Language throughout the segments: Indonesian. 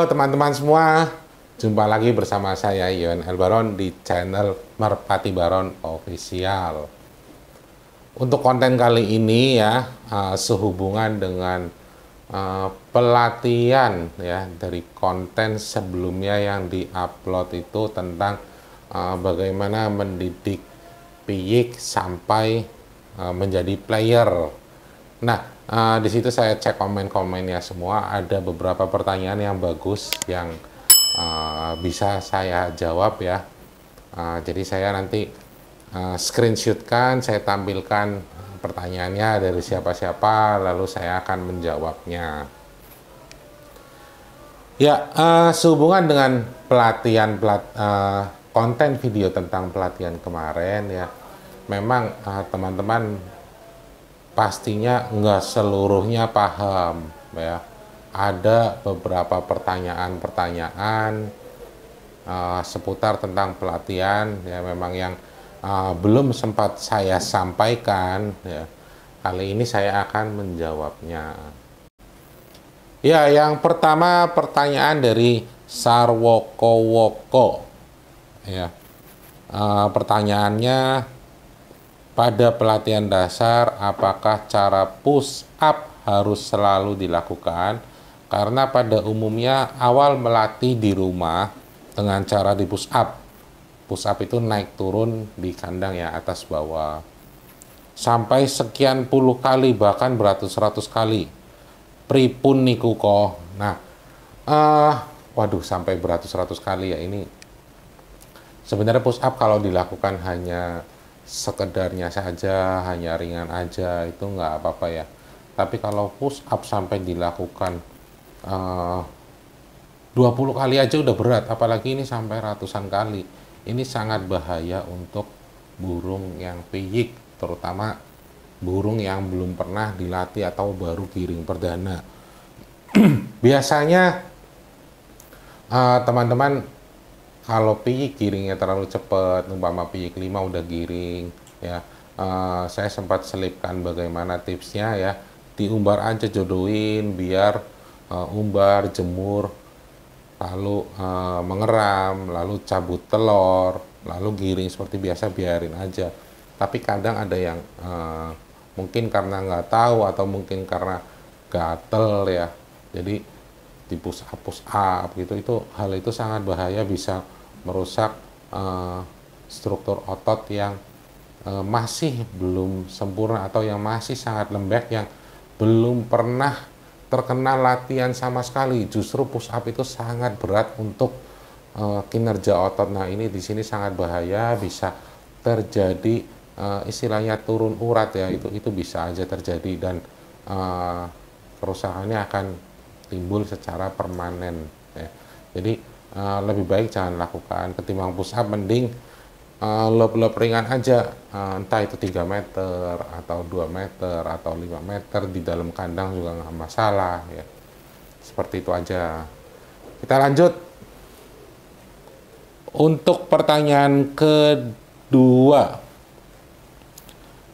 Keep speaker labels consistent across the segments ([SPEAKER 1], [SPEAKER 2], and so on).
[SPEAKER 1] Halo teman-teman semua, jumpa lagi bersama saya Ion El Baron di channel Merpati Baron Official. Untuk konten kali ini ya, uh, sehubungan dengan uh, pelatihan ya dari konten sebelumnya yang di upload itu tentang uh, bagaimana mendidik piyik sampai uh, menjadi player Nah, uh, di situ saya cek komen-komen ya semua ada beberapa pertanyaan yang bagus yang uh, bisa saya jawab ya uh, jadi saya nanti uh, screenshotkan saya tampilkan pertanyaannya dari siapa-siapa lalu saya akan menjawabnya ya uh, sehubungan dengan pelatihan pelat uh, konten video tentang pelatihan kemarin ya memang teman -teman pastinya nggak seluruhnya paham ya ada beberapa pertanyaan-pertanyaan uh, seputar tentang pelatihan ya memang yang uh, belum sempat saya sampaikan ya kali ini saya akan menjawabnya ya yang pertama pertanyaan dari Sarwoko Woko ya uh, pertanyaannya pada pelatihan dasar, apakah cara push up harus selalu dilakukan? Karena pada umumnya awal melatih di rumah dengan cara di push up. Push up itu naik turun di kandang ya atas bawah. Sampai sekian puluh kali bahkan beratus-ratus kali. Pripun niku kok. Nah, uh, waduh sampai beratus-ratus kali ya ini. Sebenarnya push up kalau dilakukan hanya sekedarnya saja, hanya ringan aja itu nggak apa-apa ya. Tapi kalau push up sampai dilakukan eh, uh, 20 kali aja udah berat, apalagi ini sampai ratusan kali. Ini sangat bahaya untuk burung yang piyik, terutama burung yang belum pernah dilatih atau baru giring perdana. Biasanya eh, teman-teman uh, teman -teman, kalau piyik giringnya terlalu cepat, umpama piyik kelima udah giring, ya uh, saya sempat selipkan bagaimana tipsnya ya, diumbar aja jodohin biar uh, umbar, jemur, lalu uh, mengeram, lalu cabut telur, lalu giring seperti biasa biarin aja. Tapi kadang ada yang uh, mungkin karena nggak tahu atau mungkin karena gatel ya, jadi dipus apus up gitu itu hal itu sangat bahaya bisa merusak uh, struktur otot yang uh, masih belum sempurna atau yang masih sangat lembek yang belum pernah terkena latihan sama sekali. Justru push up itu sangat berat untuk uh, kinerja otot. Nah, ini di sini sangat bahaya bisa terjadi uh, istilahnya turun urat ya. Itu itu bisa aja terjadi dan uh, kerusakannya akan timbul secara permanen ya. Jadi Eh, lebih baik jangan lakukan ketimbang push up mending uh, eh, lop-lop ringan aja uh, entah itu 3 meter atau 2 meter atau 5 meter di dalam kandang juga nggak masalah ya seperti itu aja kita lanjut untuk pertanyaan kedua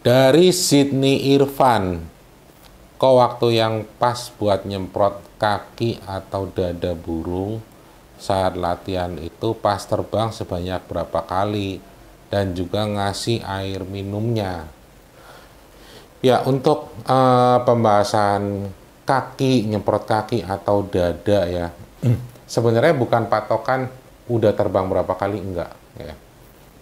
[SPEAKER 1] dari Sydney Irfan kok waktu yang pas buat nyemprot kaki atau dada burung saat latihan itu pas terbang sebanyak berapa kali dan juga ngasih air minumnya. Ya, untuk uh, pembahasan kaki, nyemprot kaki atau dada ya. Hmm. Sebenarnya bukan patokan udah terbang berapa kali enggak ya.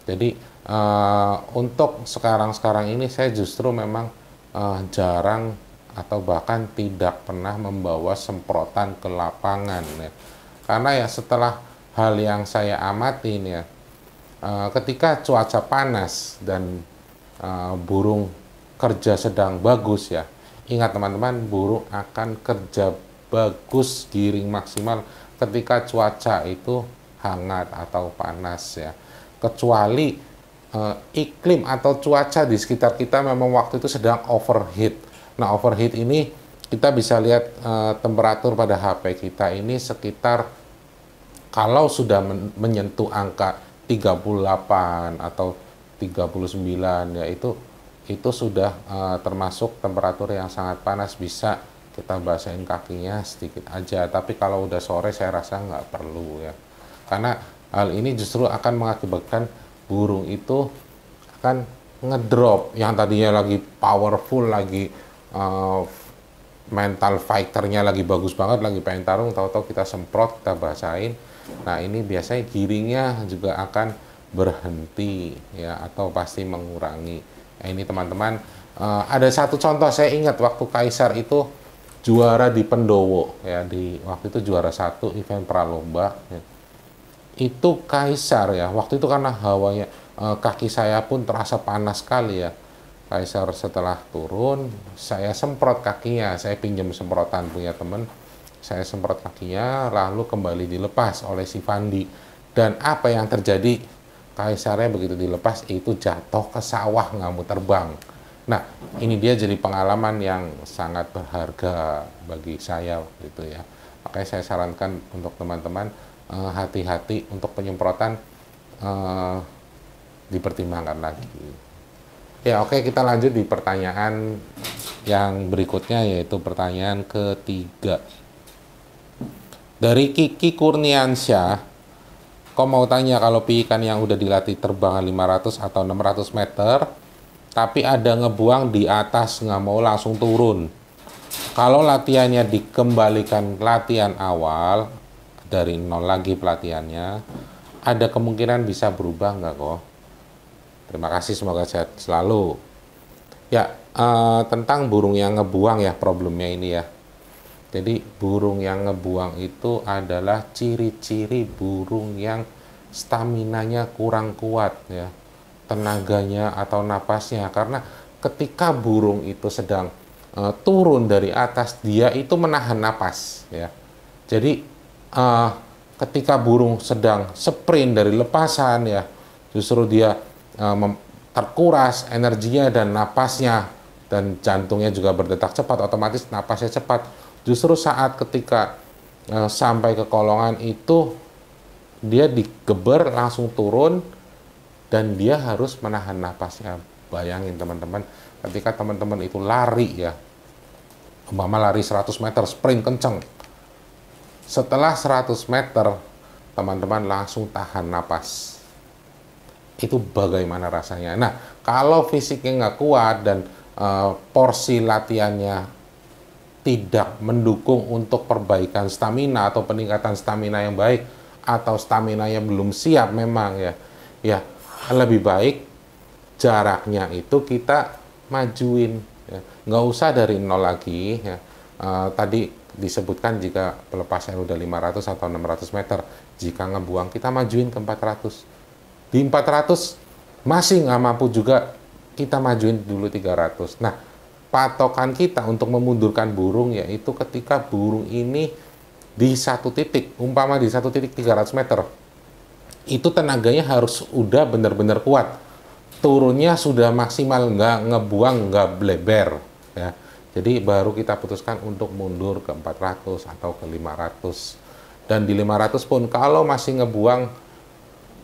[SPEAKER 1] Jadi uh, untuk sekarang-sekarang ini saya justru memang uh, jarang atau bahkan tidak pernah membawa semprotan ke lapangan ya karena ya setelah hal yang saya amati ini ya eh, ketika cuaca panas dan eh, burung kerja sedang bagus ya ingat teman-teman burung akan kerja bagus giring maksimal ketika cuaca itu hangat atau panas ya kecuali eh, iklim atau cuaca di sekitar kita memang waktu itu sedang overheat nah overheat ini kita bisa lihat uh, temperatur pada HP kita ini sekitar kalau sudah men menyentuh angka 38 atau 39 ya itu itu sudah uh, termasuk temperatur yang sangat panas bisa kita basahin kakinya sedikit aja tapi kalau udah sore saya rasa nggak perlu ya karena hal ini justru akan mengakibatkan burung itu akan ngedrop yang tadinya lagi powerful lagi uh, mental fighternya lagi bagus banget, lagi pengen tarung, tahu-tahu kita semprot, kita basahin. Nah ini biasanya giringnya juga akan berhenti ya atau pasti mengurangi. Nah, ini teman-teman uh, ada satu contoh saya ingat waktu Kaisar itu juara di Pendowo ya di waktu itu juara satu event pralomba. Ya. Itu Kaisar ya waktu itu karena hawanya uh, kaki saya pun terasa panas sekali ya Kaisar setelah turun, saya semprot kakinya, saya pinjam semprotan punya teman, saya semprot kakinya, lalu kembali dilepas oleh si Fandi. Dan apa yang terjadi? Kaisarnya begitu dilepas itu jatuh ke sawah nggak mau terbang. Nah, ini dia jadi pengalaman yang sangat berharga bagi saya gitu ya. Makanya saya sarankan untuk teman-teman eh, hati-hati untuk penyemprotan eh, dipertimbangkan lagi. Ya oke kita lanjut di pertanyaan yang berikutnya yaitu pertanyaan ketiga. Dari Kiki Kurniansyah, kau mau tanya kalau ikan yang udah dilatih terbangan 500 atau 600 meter, tapi ada ngebuang di atas nggak mau langsung turun. Kalau latihannya dikembalikan latihan awal dari nol lagi pelatihannya, ada kemungkinan bisa berubah nggak kok? Terima kasih, semoga sehat selalu. Ya, uh, tentang burung yang ngebuang ya problemnya ini ya. Jadi burung yang ngebuang itu adalah ciri-ciri burung yang staminanya kurang kuat ya. Tenaganya atau napasnya karena ketika burung itu sedang uh, turun dari atas dia itu menahan napas ya. Jadi uh, ketika burung sedang sprint dari lepasan ya justru dia uh, terkuras energinya dan napasnya dan jantungnya juga berdetak cepat otomatis napasnya cepat justru saat ketika uh, sampai ke kolongan itu dia digeber langsung turun dan dia harus menahan napasnya bayangin teman-teman ketika teman-teman itu lari ya umpama lari 100 meter sprint kenceng setelah 100 meter teman-teman langsung tahan napas itu bagaimana rasanya. Nah, kalau fisiknya nggak kuat dan e, porsi latihannya tidak mendukung untuk perbaikan stamina atau peningkatan stamina yang baik atau stamina yang belum siap memang ya, ya lebih baik jaraknya itu kita majuin, ya. nggak usah dari nol lagi. Ya. E, tadi disebutkan jika pelepasan udah 500 atau 600 meter, jika ngebuang kita majuin ke 400 di 400 masih nggak mampu juga, kita majuin dulu 300. Nah, patokan kita untuk memundurkan burung yaitu ketika burung ini di satu titik, umpama di satu titik 300 meter, itu tenaganya harus udah benar-benar kuat. Turunnya sudah maksimal, nggak ngebuang, nggak bleber. Ya. Jadi baru kita putuskan untuk mundur ke 400 atau ke 500. Dan di 500 pun kalau masih ngebuang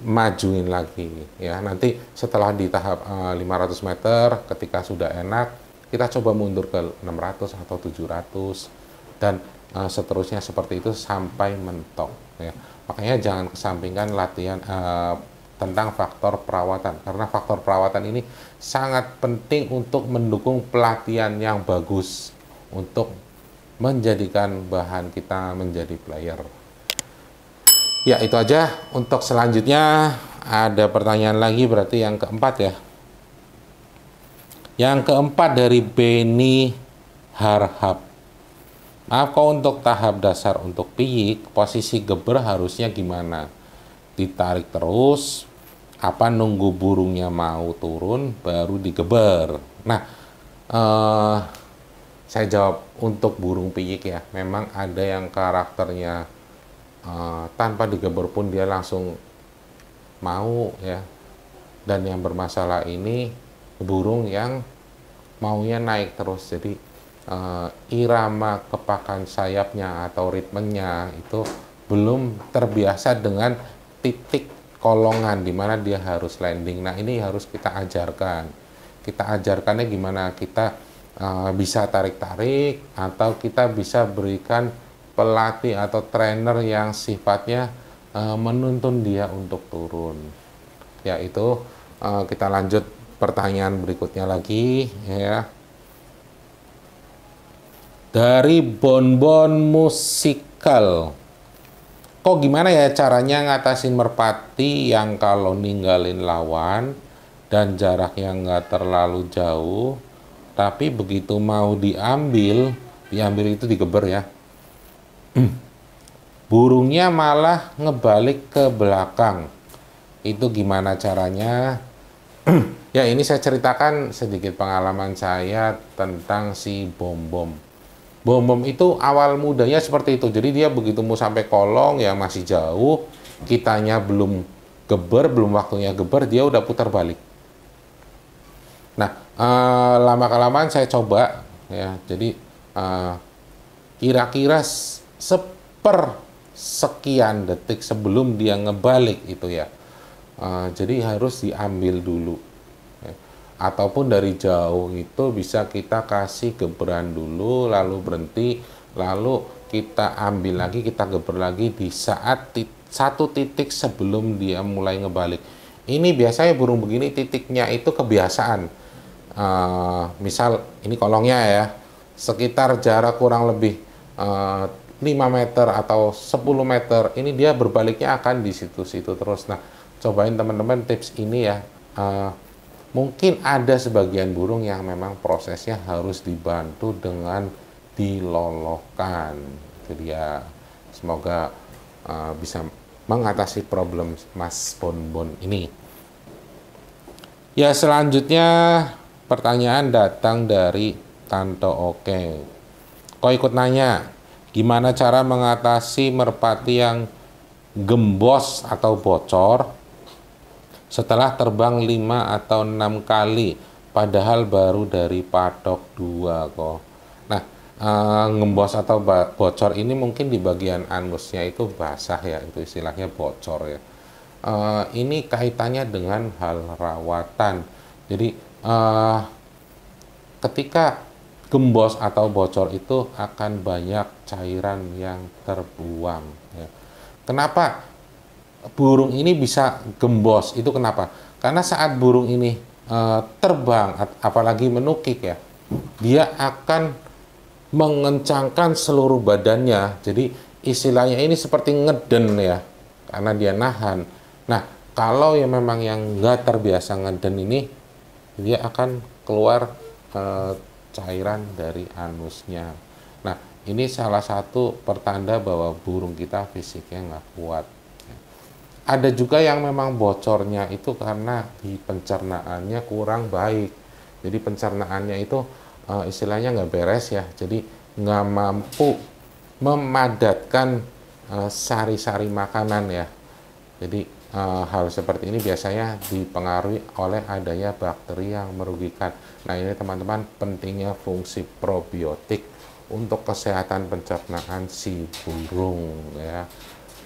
[SPEAKER 1] majuin lagi ya nanti setelah di tahap uh, eh, 500 meter ketika sudah enak kita coba mundur ke 600 atau 700 dan uh, seterusnya seperti itu sampai mentok ya makanya jangan kesampingkan latihan uh, tentang faktor perawatan karena faktor perawatan ini sangat penting untuk mendukung pelatihan yang bagus untuk menjadikan bahan kita menjadi player Ya, itu aja. Untuk selanjutnya ada pertanyaan lagi berarti yang keempat ya. Yang keempat dari Beni Harhab. Maaf kok untuk tahap dasar untuk piyik, posisi geber harusnya gimana? Ditarik terus, apa nunggu burungnya mau turun baru digeber? Nah, eh, saya jawab untuk burung piyik ya. Memang ada yang karakternya Eh, tanpa digeber pun dia langsung mau ya. Dan yang bermasalah ini burung yang maunya naik terus. Jadi uh, irama kepakan sayapnya atau ritmenya itu belum terbiasa dengan titik kolongan di mana dia harus landing. Nah, ini harus kita ajarkan. Kita ajarkannya gimana kita uh, bisa tarik-tarik atau kita bisa berikan pelatih atau trainer yang sifatnya e, menuntun dia untuk turun. Yaitu e, kita lanjut pertanyaan berikutnya lagi ya. Dari bonbon musikal. Kok gimana ya caranya ngatasin merpati yang kalau ninggalin lawan dan jarak yang nggak terlalu jauh, tapi begitu mau diambil, diambil itu digeber ya burungnya malah ngebalik ke belakang. Itu gimana caranya? ya ini saya ceritakan sedikit pengalaman saya tentang si bom bom. Bom bom itu awal mudanya seperti itu. Jadi dia begitu mau sampai kolong ya masih jauh, kitanya belum geber, belum waktunya geber, dia udah putar balik. Nah, eh, lama kelamaan saya coba ya. Jadi eh, kira-kira seper sekian detik sebelum dia ngebalik itu ya. Uh, jadi harus diambil dulu. Ya. Ataupun dari jauh itu bisa kita kasih geberan dulu, lalu berhenti, lalu kita ambil lagi, kita geber lagi di saat tit satu titik sebelum dia mulai ngebalik. Ini biasanya burung begini titiknya itu kebiasaan. Uh, misal ini kolongnya ya, sekitar jarak kurang lebih uh, 5 meter atau 10 meter ini dia berbaliknya akan di situ-situ terus nah cobain teman-teman tips ini ya uh, mungkin ada sebagian burung yang memang prosesnya harus dibantu dengan dilolokan itu dia semoga uh, bisa mengatasi problem mas bonbon ini ya selanjutnya pertanyaan datang dari Tanto Oke kok ikut nanya Gimana cara mengatasi merpati yang gembos atau bocor setelah terbang 5 atau 6 kali padahal baru dari patok 2 kok. Nah, gembos eh, ngembos atau bocor ini mungkin di bagian anusnya itu basah ya, itu istilahnya bocor ya. e, ini kaitannya dengan hal rawatan. Jadi e, ketika gembos atau bocor itu akan banyak cairan yang terbuang. Ya. Kenapa burung ini bisa gembos? Itu kenapa? Karena saat burung ini e, terbang, apalagi menukik ya, dia akan mengencangkan seluruh badannya. Jadi istilahnya ini seperti ngeden ya, karena dia nahan. Nah, kalau yang memang yang nggak terbiasa ngeden ini, dia akan keluar e, cairan dari anusnya. Nah, ini salah satu pertanda bahwa burung kita fisiknya nggak kuat. Ada juga yang memang bocornya itu karena di pencernaannya kurang baik. Jadi pencernaannya itu eh, istilahnya nggak beres ya. Jadi nggak mampu memadatkan eh, sari-sari makanan ya. Jadi e, hal seperti ini biasanya dipengaruhi oleh adanya bakteri yang merugikan. Nah, ini teman-teman pentingnya fungsi probiotik untuk kesehatan pencernaan si burung ya.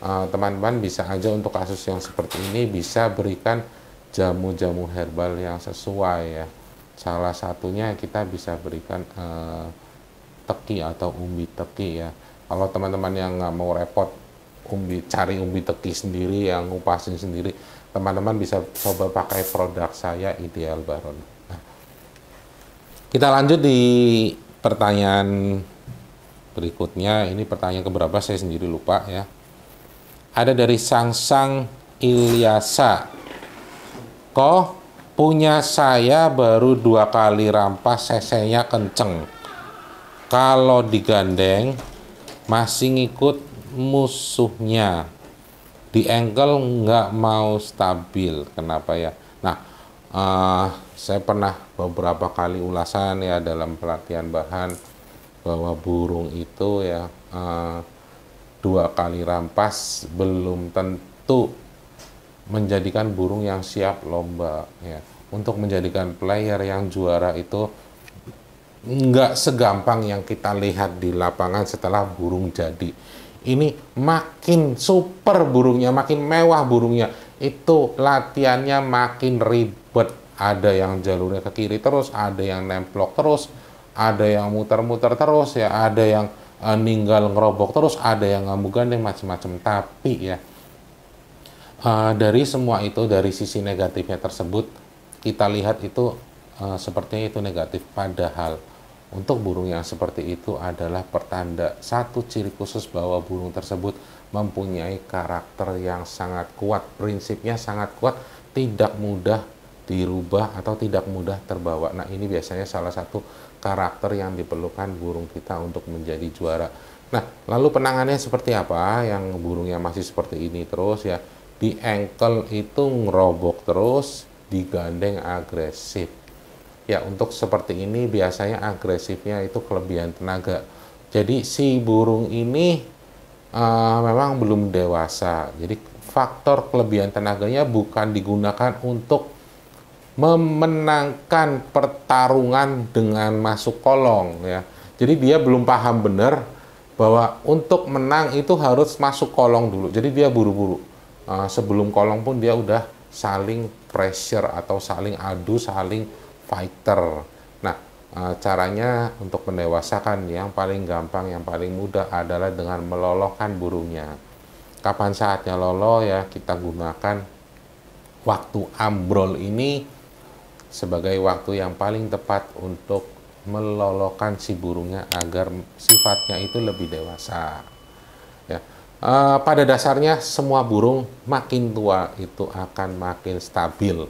[SPEAKER 1] Eh, teman-teman bisa aja untuk kasus yang seperti ini bisa berikan jamu-jamu herbal yang sesuai ya. Salah satunya kita bisa berikan eh, teki atau umbi teki ya. Kalau teman-teman yang nggak mau repot umbi cari umbi teki sendiri yang ngupasin sendiri teman-teman bisa coba pakai produk saya ideal baron nah, kita lanjut di pertanyaan berikutnya ini pertanyaan keberapa saya sendiri lupa ya ada dari Sang Sang Ilyasa kok punya saya baru dua kali rampas cc-nya kenceng kalau digandeng masih ngikut musuhnya di engkel nggak mau stabil kenapa ya nah uh, saya pernah beberapa kali ulasan ya dalam pelatihan bahan bahwa burung itu ya uh, dua kali rampas belum tentu menjadikan burung yang siap lomba ya untuk menjadikan player yang juara itu nggak segampang yang kita lihat di lapangan setelah burung jadi ini makin super burungnya, makin mewah burungnya. Itu latihannya makin ribet. Ada yang jalurnya ke kiri terus, ada yang nemplok terus, ada yang muter-muter terus, ya ada yang uh, ninggal ngerobok terus, ada yang ngamuk gandeng macam-macam. Tapi ya uh, dari semua itu, dari sisi negatifnya tersebut, kita lihat itu uh, sepertinya itu negatif. Padahal untuk burung yang seperti itu adalah pertanda satu ciri khusus bahwa burung tersebut mempunyai karakter yang sangat kuat, prinsipnya sangat kuat, tidak mudah dirubah atau tidak mudah terbawa. Nah, ini biasanya salah satu karakter yang diperlukan burung kita untuk menjadi juara. Nah, lalu penangannya seperti apa? Yang burungnya masih seperti ini terus ya. Di ankle itu ngerobok terus, digandeng agresif Ya, untuk seperti ini biasanya agresifnya itu kelebihan tenaga. Jadi si burung ini uh, memang belum dewasa. Jadi faktor kelebihan tenaganya bukan digunakan untuk memenangkan pertarungan dengan masuk kolong ya. Jadi dia belum paham benar bahwa untuk menang itu harus masuk kolong dulu. Jadi dia buru-buru. Uh, sebelum kolong pun dia udah saling pressure atau saling adu, saling fighter. Nah, eh, caranya untuk mendewasakan yang paling gampang, yang paling mudah adalah dengan melolohkan burungnya. Kapan saatnya lolo ya kita gunakan waktu ambrol ini sebagai waktu yang paling tepat untuk melolokan si burungnya agar sifatnya itu lebih dewasa. Ya. E, pada dasarnya semua burung makin tua itu akan makin stabil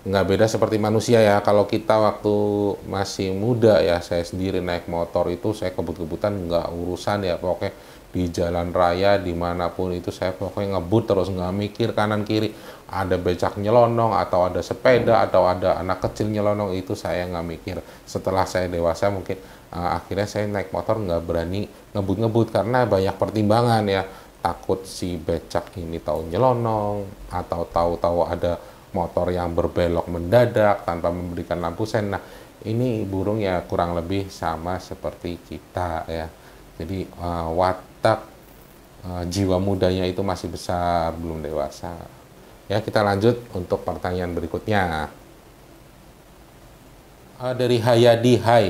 [SPEAKER 1] nggak beda seperti manusia ya kalau kita waktu masih muda ya saya sendiri naik motor itu saya kebut-kebutan nggak urusan ya pokoknya di jalan raya dimanapun itu saya pokoknya ngebut terus nggak mikir kanan kiri ada becak nyelonong atau ada sepeda hmm. atau ada anak kecil nyelonong itu saya nggak mikir setelah saya dewasa mungkin uh, akhirnya saya naik motor nggak berani ngebut-ngebut karena banyak pertimbangan ya takut si becak ini tahu nyelonong atau tahu-tahu ada motor yang berbelok mendadak tanpa memberikan lampu sen. Nah, ini burung ya kurang lebih sama seperti kita ya. Jadi uh, watak uh, jiwa mudanya itu masih besar, belum dewasa. Ya, kita lanjut untuk pertanyaan berikutnya. Uh, dari Hayadi Hai.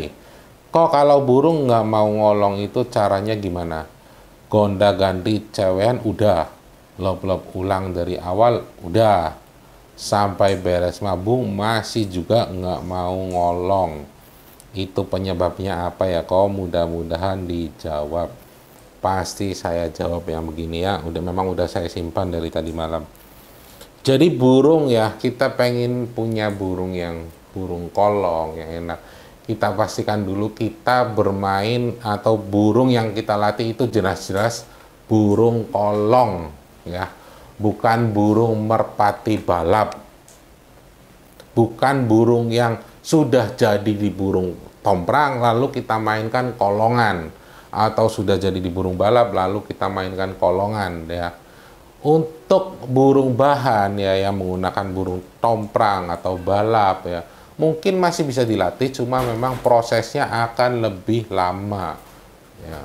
[SPEAKER 1] Kok kalau burung nggak mau ngolong itu caranya gimana? Gonda ganti cewehan udah. Lop-lop ulang dari awal udah sampai beres mabung masih juga nggak mau ngolong itu penyebabnya apa ya kok mudah-mudahan dijawab pasti saya jawab yang begini ya udah memang udah saya simpan dari tadi malam jadi burung ya kita pengen punya burung yang burung kolong yang enak kita pastikan dulu kita bermain atau burung yang kita latih itu jelas-jelas burung kolong ya bukan burung merpati balap, bukan burung yang sudah jadi di burung tomprang lalu kita mainkan kolongan atau sudah jadi di burung balap lalu kita mainkan kolongan ya. Untuk burung bahan ya yang menggunakan burung tomprang atau balap ya mungkin masih bisa dilatih cuma memang prosesnya akan lebih lama ya.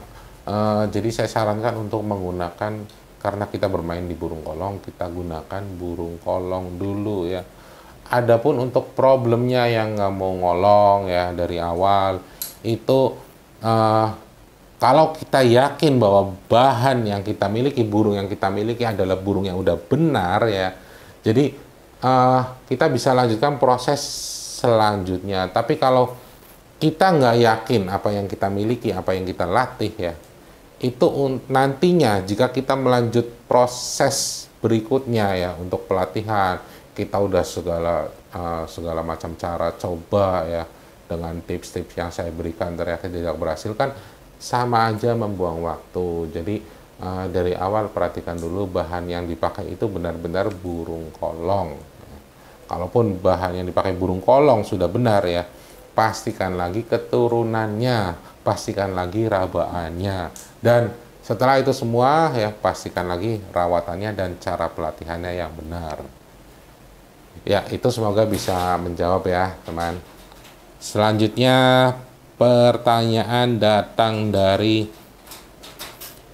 [SPEAKER 1] E, jadi saya sarankan untuk menggunakan karena kita bermain di burung kolong, kita gunakan burung kolong dulu ya. Adapun untuk problemnya yang nggak mau ngolong ya dari awal itu uh, kalau kita yakin bahwa bahan yang kita miliki, burung yang kita miliki adalah burung yang udah benar ya. Jadi uh, kita bisa lanjutkan proses selanjutnya. Tapi kalau kita nggak yakin apa yang kita miliki, apa yang kita latih ya, itu nantinya jika kita melanjut proses berikutnya ya untuk pelatihan kita udah segala uh, segala macam cara coba ya dengan tips-tips yang saya berikan ternyata tidak berhasil kan sama aja membuang waktu jadi uh, dari awal perhatikan dulu bahan yang dipakai itu benar-benar burung kolong kalaupun bahan yang dipakai burung kolong sudah benar ya pastikan lagi keturunannya pastikan lagi rabaannya dan setelah itu semua ya pastikan lagi rawatannya dan cara pelatihannya yang benar. Ya, itu semoga bisa menjawab ya, teman. Selanjutnya pertanyaan datang dari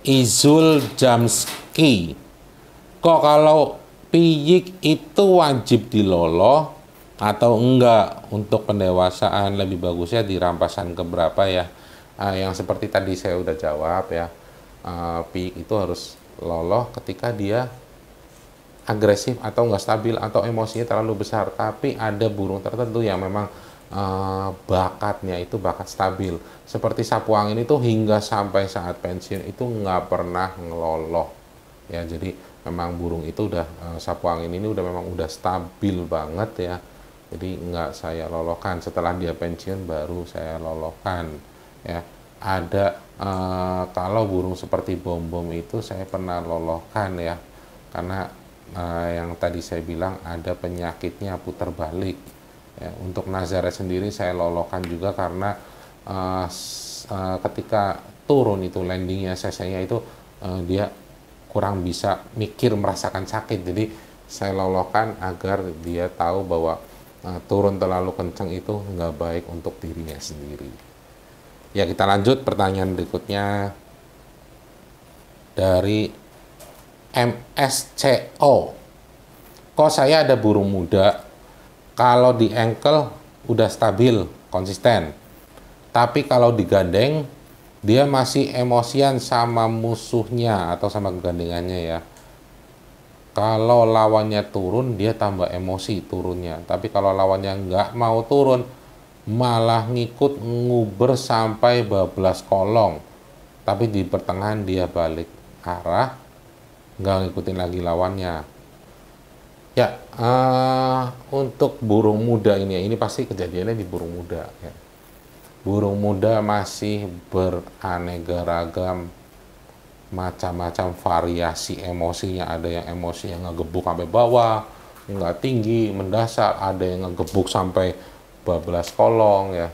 [SPEAKER 1] Izul Jamski. Kok kalau piyik itu wajib diloloh atau enggak untuk pendewasaan lebih bagusnya dirampasan keberapa ya? uh, yang seperti tadi saya udah jawab ya uh, ah, peak itu harus loloh ketika dia agresif atau nggak stabil atau emosinya terlalu besar tapi ada burung tertentu yang memang uh, bakatnya itu bakat stabil seperti sapu angin itu hingga sampai saat pensiun itu nggak pernah ngeloloh ya jadi memang burung itu udah uh, sapu angin ini udah memang udah stabil banget ya jadi nggak saya lolokan setelah dia pensiun baru saya lolokan ya ada e, kalau burung seperti bom-bom itu saya pernah lolohkan ya karena e, yang tadi saya bilang ada penyakitnya putar balik ya, untuk nazare sendiri saya lolohkan juga karena e, e, ketika turun itu landingnya saya itu e, dia kurang bisa mikir merasakan sakit jadi saya lolohkan agar dia tahu bahwa uh, turun terlalu kencang itu nggak baik untuk dirinya sendiri. Ya, kita lanjut pertanyaan berikutnya dari MSCO. Kok saya ada burung muda kalau di ankle udah stabil, konsisten. Tapi kalau digandeng, dia masih emosian sama musuhnya atau sama gandengannya ya. Kalau lawannya turun, dia tambah emosi turunnya. Tapi kalau lawannya nggak mau turun, malah ngikut nguber sampai bablas kolong tapi di pertengahan dia balik arah nggak ngikutin lagi lawannya ya uh, untuk burung muda ini ini pasti kejadiannya di burung muda ya. burung muda masih beraneka ragam macam-macam variasi emosinya ada yang emosi yang ngegebuk sampai bawah nggak tinggi mendasar ada yang ngegebuk sampai 12 kolong ya.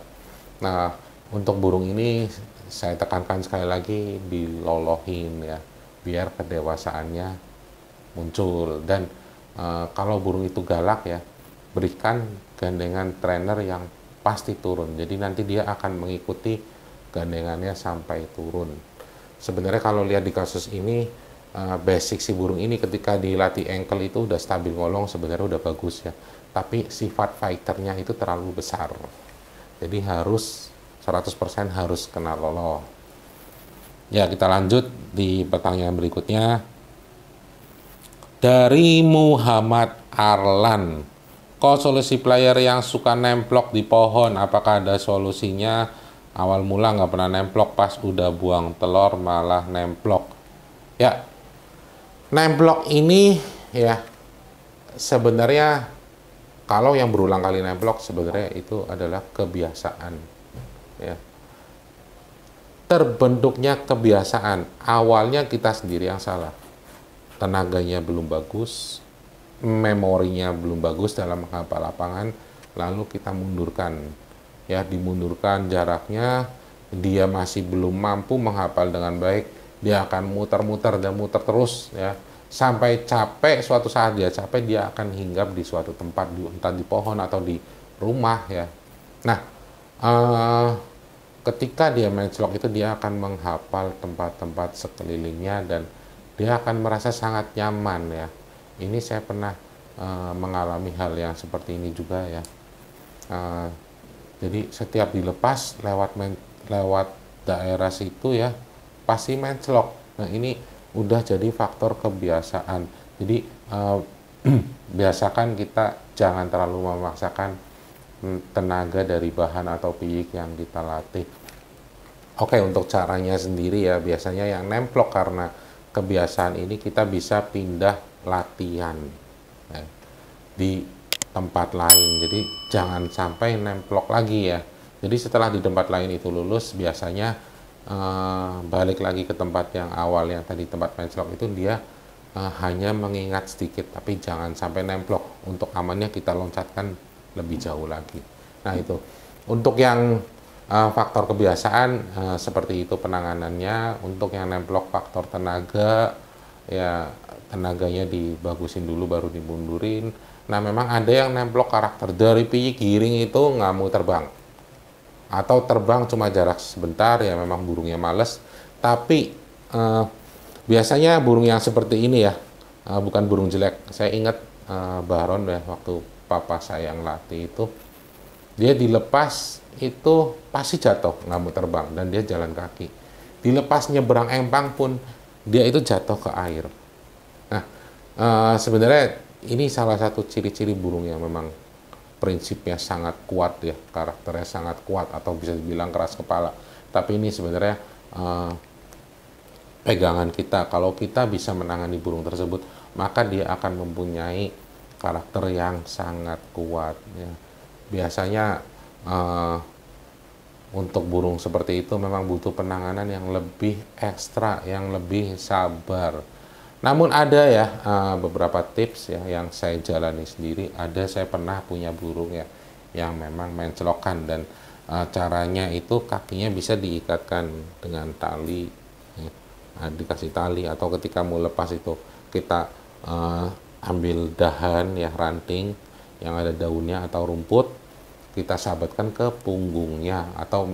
[SPEAKER 1] Nah, untuk burung ini saya tekankan sekali lagi dilolohin ya, biar kedewasaannya muncul dan e, kalau burung itu galak ya, berikan gandengan trainer yang pasti turun. Jadi nanti dia akan mengikuti gandengannya sampai turun. Sebenarnya kalau lihat di kasus ini eh, basic si burung ini ketika dilatih ankle itu udah stabil ngolong sebenarnya udah bagus ya tapi sifat fighternya itu terlalu besar jadi harus 100% harus kena lolo ya kita lanjut di pertanyaan berikutnya dari Muhammad Arlan kok solusi player yang suka nemplok di pohon apakah ada solusinya awal mula nggak pernah nemplok pas udah buang telur malah nemplok ya nemplok ini ya sebenarnya kalau yang berulang kali nemplok sebenarnya itu adalah kebiasaan ya terbentuknya kebiasaan awalnya kita sendiri yang salah tenaganya belum bagus memorinya belum bagus dalam menghafal lapangan lalu kita mundurkan ya dimundurkan jaraknya dia masih belum mampu menghafal dengan baik dia akan muter-muter dan muter terus ya sampai capek suatu saat dia capek dia akan hinggap di suatu tempat di entah di pohon atau di rumah ya nah eh, ketika dia mencelok itu dia akan menghafal tempat-tempat sekelilingnya dan dia akan merasa sangat nyaman ya ini saya pernah eh, mengalami hal yang seperti ini juga ya eh, jadi setiap dilepas lewat lewat daerah situ ya pasti mencelok nah ini udah jadi faktor kebiasaan. Jadi uh, biasakan kita jangan terlalu memaksakan hmm, tenaga dari bahan atau piyik yang kita latih. Oke, untuk caranya sendiri ya, biasanya yang nemplok karena kebiasaan ini kita bisa pindah latihan ya, di tempat lain. Jadi jangan sampai nemplok lagi ya. Jadi setelah di tempat lain itu lulus, biasanya Eh, balik lagi ke tempat yang awal yang tadi tempat penclok itu dia uh, hanya mengingat sedikit tapi jangan sampai nemplok untuk amannya kita loncatkan lebih jauh lagi nah itu untuk yang uh, faktor kebiasaan uh, seperti itu penanganannya untuk yang nemplok faktor tenaga ya tenaganya dibagusin dulu baru dimundurin nah memang ada yang nemplok karakter dari piyik giring itu nggak mau terbang atau terbang cuma jarak sebentar ya memang burungnya males tapi eh, biasanya burung yang seperti ini ya eh, bukan burung jelek saya ingat eh, Baron ya waktu papa saya yang latih itu dia dilepas itu pasti jatuh nggak mau terbang dan dia jalan kaki dilepas nyebrang empang pun dia itu jatuh ke air nah eh, sebenarnya ini salah satu ciri-ciri burung yang memang prinsipnya sangat kuat ya, karakternya sangat kuat atau bisa dibilang keras kepala. Tapi ini sebenarnya uh, pegangan kita. Kalau kita bisa menangani burung tersebut, maka dia akan mempunyai karakter yang sangat kuat. Ya. Biasanya uh, untuk burung seperti itu memang butuh penanganan yang lebih ekstra, yang lebih sabar namun ada ya uh, beberapa tips ya yang saya jalani sendiri. Ada saya pernah punya burung ya yang memang mencelokan dan uh, caranya itu kakinya bisa diikatkan dengan tali ya, nah, dikasih tali atau ketika mau lepas itu kita uh, ambil dahan ya ranting yang ada daunnya atau rumput kita sahabatkan ke punggungnya atau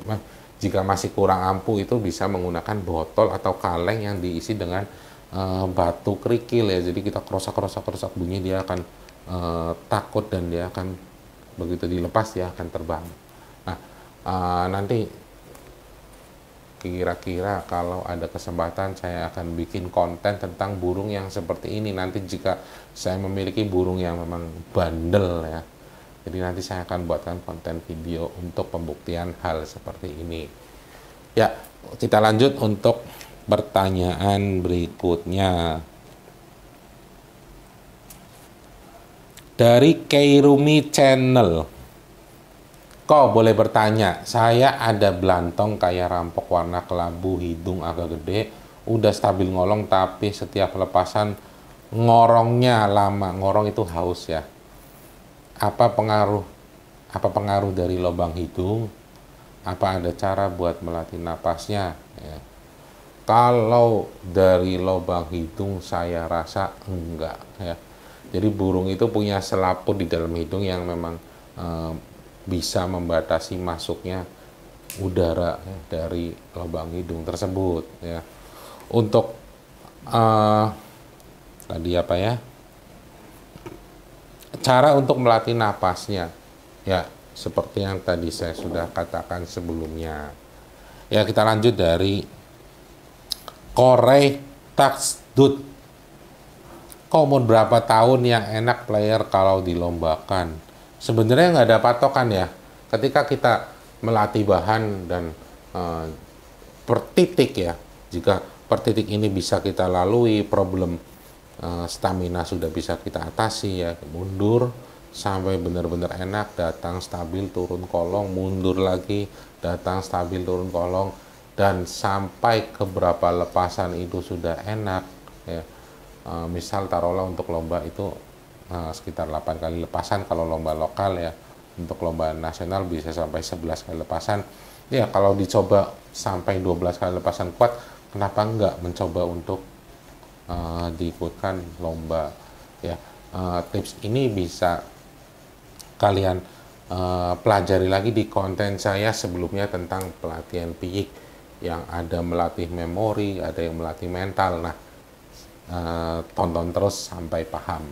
[SPEAKER 1] jika masih kurang ampuh itu bisa menggunakan botol atau kaleng yang diisi dengan uh, eh, batu kerikil ya jadi kita kerosak kerosak kerosak bunyi dia akan uh, takut dan dia akan begitu dilepas dia akan terbang nah uh, nanti kira-kira kalau ada kesempatan saya akan bikin konten tentang burung yang seperti ini nanti jika saya memiliki burung yang memang bandel ya jadi nanti saya akan buatkan konten video untuk pembuktian hal seperti ini ya kita lanjut untuk pertanyaan berikutnya. Dari Kairumi Channel. Kok boleh bertanya, saya ada belantong kayak rampok warna kelabu, hidung agak gede, udah stabil ngolong tapi setiap lepasan ngorongnya lama. Ngorong itu haus ya. Apa pengaruh apa pengaruh dari lubang hidung? Apa ada cara buat melatih napasnya? Ya kalau dari lubang hidung saya rasa enggak ya. Jadi burung itu punya selaput di dalam hidung yang memang e, bisa membatasi masuknya udara ya, dari lubang hidung tersebut ya. Untuk e, tadi apa ya? Cara untuk melatih napasnya ya seperti yang tadi saya sudah katakan sebelumnya. Ya kita lanjut dari Korei Taksdut. Kok umur berapa tahun yang enak player kalau dilombakan? Sebenarnya nggak ada patokan ya. Ketika kita melatih bahan dan uh, per titik ya, jika per titik ini bisa kita lalui, problem uh, stamina sudah bisa kita atasi ya, mundur sampai benar-benar enak, datang stabil turun kolong, mundur lagi, datang stabil turun kolong, dan sampai ke berapa lepasan itu sudah enak ya uh, misal taruhlah untuk lomba itu uh, sekitar 8 kali lepasan kalau lomba lokal ya untuk lomba nasional bisa sampai 11 kali lepasan ya kalau dicoba sampai 12 kali lepasan kuat kenapa enggak mencoba untuk uh, diikutkan lomba ya uh, tips ini bisa kalian uh, pelajari lagi di konten saya sebelumnya tentang pelatihan piyik yang ada melatih memori, ada yang melatih mental. Nah, eh, tonton terus sampai paham.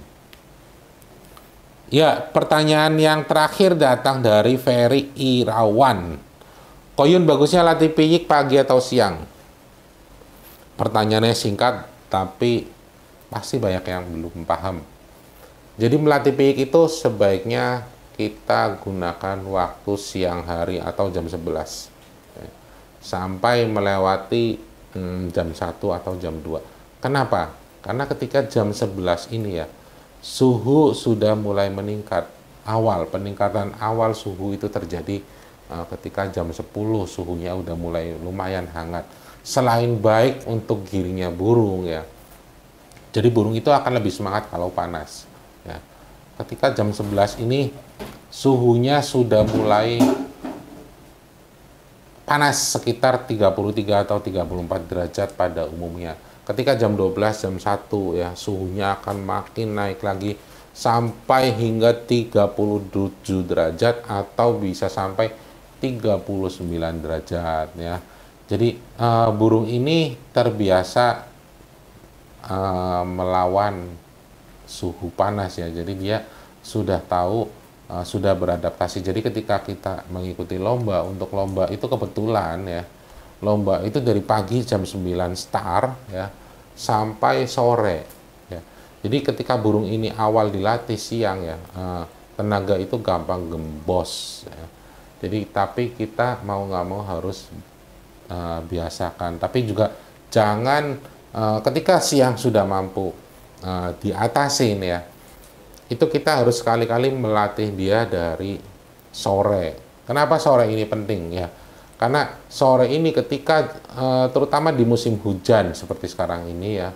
[SPEAKER 1] Ya, pertanyaan yang terakhir datang dari Ferry Irawan. Koyun bagusnya latih piyik pagi atau siang? Pertanyaannya singkat, tapi pasti banyak yang belum paham. Jadi melatih piyik itu sebaiknya kita gunakan waktu siang hari atau jam 11 sampai melewati hmm, jam 1 atau jam 2. Kenapa? Karena ketika jam 11 ini ya, suhu sudah mulai meningkat. Awal, peningkatan awal suhu itu terjadi uh, ketika jam 10 suhunya udah mulai lumayan hangat. Selain baik untuk giringnya burung ya, jadi burung itu akan lebih semangat kalau panas. Ya. Ketika jam 11 ini suhunya sudah mulai panas sekitar 33 atau 34 derajat pada umumnya. Ketika jam 12, jam 1 ya suhunya akan makin naik lagi sampai hingga 37 derajat atau bisa sampai 39 derajat ya. Jadi uh, burung ini terbiasa uh, melawan suhu panas ya. Jadi dia sudah tahu Uh, sudah beradaptasi. Jadi ketika kita mengikuti lomba, untuk lomba itu kebetulan ya, lomba itu dari pagi jam 9 start ya sampai sore ya. Jadi ketika burung ini awal dilatih siang ya, uh, tenaga itu gampang gembos ya. Jadi tapi kita mau nggak mau harus uh, biasakan. Tapi juga jangan uh, ketika siang sudah mampu uh, diatasin ya itu kita harus sekali-kali melatih dia dari sore. Kenapa sore ini penting ya? Karena sore ini ketika eh, terutama di musim hujan seperti sekarang ini ya,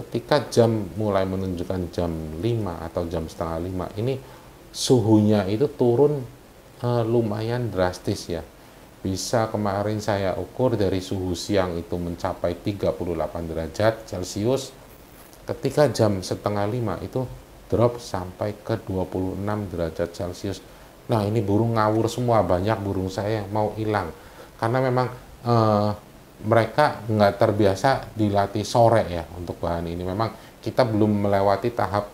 [SPEAKER 1] ketika jam mulai menunjukkan jam 5 atau jam setengah 5 ini suhunya itu turun eh, lumayan drastis ya bisa kemarin saya ukur dari suhu siang itu mencapai 38 derajat celcius ketika jam setengah lima itu drop sampai ke 26 derajat Celcius. Nah, ini burung ngawur semua, banyak burung saya mau hilang. Karena memang eh, mereka nggak terbiasa dilatih sore ya untuk bahan ini. Memang kita belum melewati tahap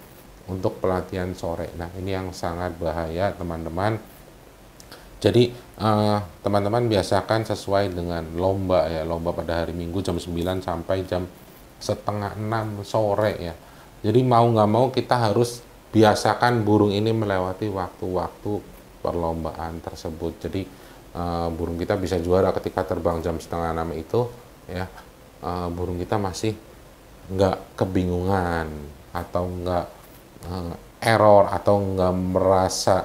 [SPEAKER 1] untuk pelatihan sore. Nah, ini yang sangat bahaya, teman-teman. Jadi, eh, teman-teman eh, biasakan sesuai dengan lomba ya, lomba pada hari Minggu jam 9 sampai jam setengah 6 sore ya. Jadi mau nggak mau kita harus biasakan burung ini melewati waktu-waktu perlombaan tersebut. Jadi uh, burung kita bisa juara ketika terbang jam setengah enam itu, ya uh, burung kita masih nggak kebingungan atau nggak uh, error atau nggak merasa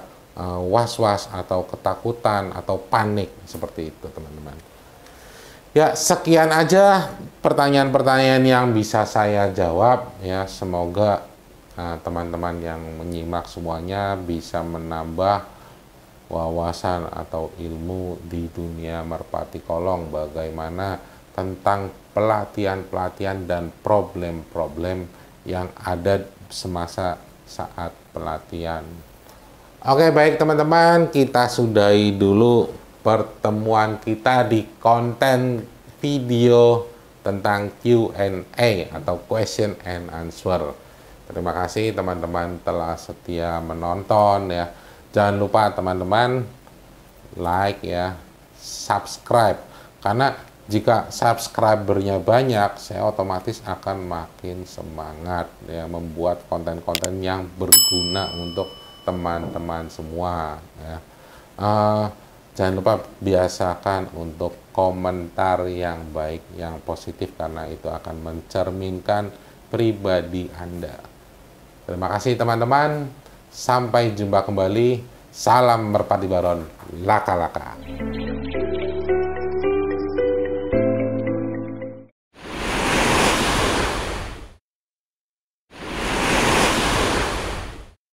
[SPEAKER 1] was-was uh, atau ketakutan atau panik seperti itu teman-teman. Ya, sekian aja pertanyaan-pertanyaan yang bisa saya jawab ya. Semoga eh, teman-teman uh, yang menyimak semuanya bisa menambah wawasan atau ilmu di dunia merpati kolong bagaimana tentang pelatihan-pelatihan dan problem-problem yang ada semasa saat pelatihan. Oke, baik teman-teman, kita sudahi dulu pertemuan kita di konten video tentang Q&A atau question and answer. Terima kasih teman-teman telah setia menonton ya. Jangan lupa teman-teman like ya, subscribe. Karena jika subscribernya banyak, saya otomatis akan makin semangat ya membuat konten-konten yang berguna untuk teman-teman semua ya. Uh, Jangan lupa biasakan untuk komentar yang baik, yang positif karena itu akan mencerminkan pribadi Anda. Terima kasih teman-teman. Sampai jumpa kembali. Salam merpati baron. Laka-laka.